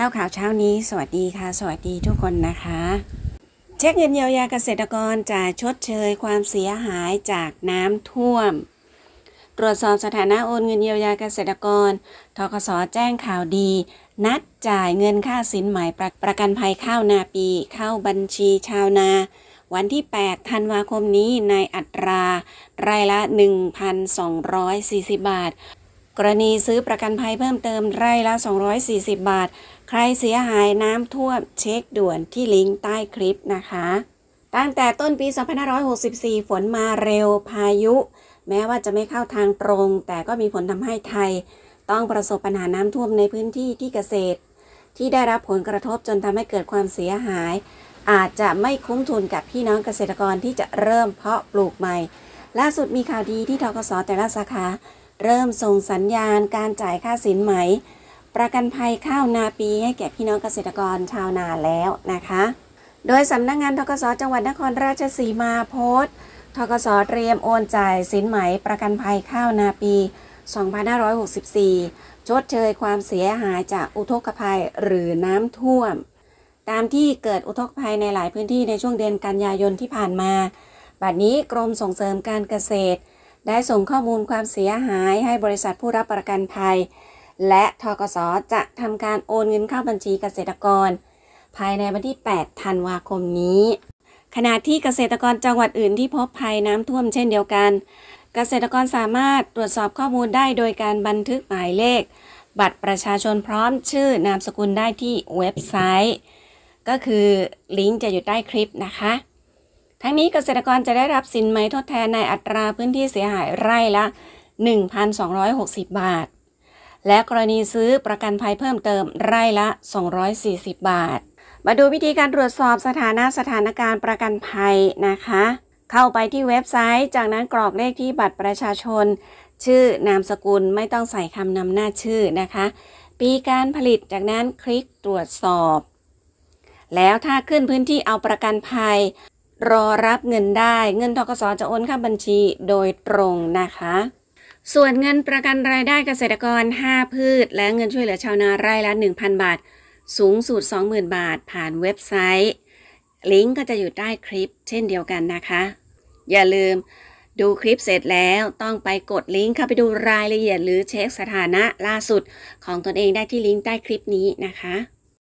เล่าข่าวเช้านี้ สวัสดีค่ะ สวัสดีทุกคนนะคะ เช็คเงินเยียวยาเกษตรกรจ่ายชดเชยความเสียหายจากน้ำท่วม ตรวจสอบสถานะโอนเงินเยียวยาเกษตรกรทกสแจ้งข่าวดี นัดจ่ายเงินค่าสินใหมป่ประกันภัยข้าวนาปีเข้าบัญชีชาวนา วันที่ 8 ธันวาคมนี้ในอัตรารายละ 1,240 บาท กรณีซื้อประกันภัยเพิ่มเติมไร่ละ 240 บาทใครเสียหายน้ำท่วม เช็คด่วนที่ลิงก์ใต้คลิปนะคะ ตั้งแต่ต้นปี 2564 ฝนมาเร็วพายุ แม้ว่าจะไม่เข้าทางตรง แต่ก็มีผลทำให้ไทย ต้องประสบปัญหาน้ำท่วมในพื้นที่ที่เกษตร ที่ได้รับผลกระทบจนทำให้เกิดความเสียหาย อาจจะไม่คุ้มทุนกับพี่น้องเกษตรกรที่จะเริ่มเพาะปลูกใหม่ ล่าสุดมีข่าวดีที่ทกสแต่ละสาขาเริ่มส่งสัญญาณ การจ่ายค่าสินไหมประกันภัยข้าวนาปีให้แก่พี่น้องเกษตรกรชาวนาแล้วนะคะ โดยสำนักงงานทกศจังหวัดนครราชสีมาโพสต์ทกศเตรียมโอนจ่ายสินไหมประกันภัยข้าวนาปี 2564 ชดเชยความเสียหายจากอุทกภัยหรือน้ำท่วม ตามที่เกิดอุทกภัยในหลายพื้นที่ในช่วงเดือนกันยายนที่ผ่านมา บัดนี้กรมส่งเสริมการเกษตร ได้ส่งข้อมูลความเสียหายให้บริษัทผู้รับประกันภัยและทกสจะทำการโอนเงินเข้าบัญชีเกษตรกร ภายในวันที่ 8 ธันวาคมนี้ ขณะที่เกษตรกรจังหวัดอื่นที่พบภัยน้ำท่วมเช่นเดียวกัน เกษตรกรสามารถตรวจสอบข้อมูลได้โดยการบันทึกหมายเลข บัตรประชาชนพร้อมชื่อนามสกุลได้ที่เว็บไซต์ ก็คือ ลิงก์จะอยู่ใต้คลิปนะคะ ทั้งนี้เกษตรกรจะได้รับสินไหมทดแทนในอัตราพื้นที่เสียหายไร่ละ 1,260 บาทและกรณีซื้อประกันภัยเพิ่มเติมไร่ละ 240 บาท มาดูวิธีการตรวจสอบสถานะสถานการณ์ประกันภัยนะคะ เข้าไปที่เว็บไซต์ จากนั้นกรอกเลขที่บัตรประชาชน ชื่อนามสกุล ไม่ต้องใส่คำนำหน้าชื่อนะคะ ปีการผลิตจากนั้นคลิกตรวจสอบ แล้วถ้าขึ้นพื้นที่เอาประกันภัย รอรับเงินได้ เงินทกสจะโอนเข้าบัญชีโดยตรงนะคะส่วนเงินประกันรายได้เกษตรกร 5 พืช และเงินช่วยเหลือชาวนาไร่ละ 1,000 บาท สูงสุด 20,000 บาท ผ่านเว็บไซต์ ลิงก์ก็จะอยู่ใต้คลิปเช่นเดียวกันนะคะ อย่าลืมดูคลิปเสร็จแล้วต้องไปกดลิงก์เข้าไปดูรายละเอียดหรือเช็คสถานะล่าสุด ของตนเองได้ที่ลิงก์ใต้คลิปนี้นะคะ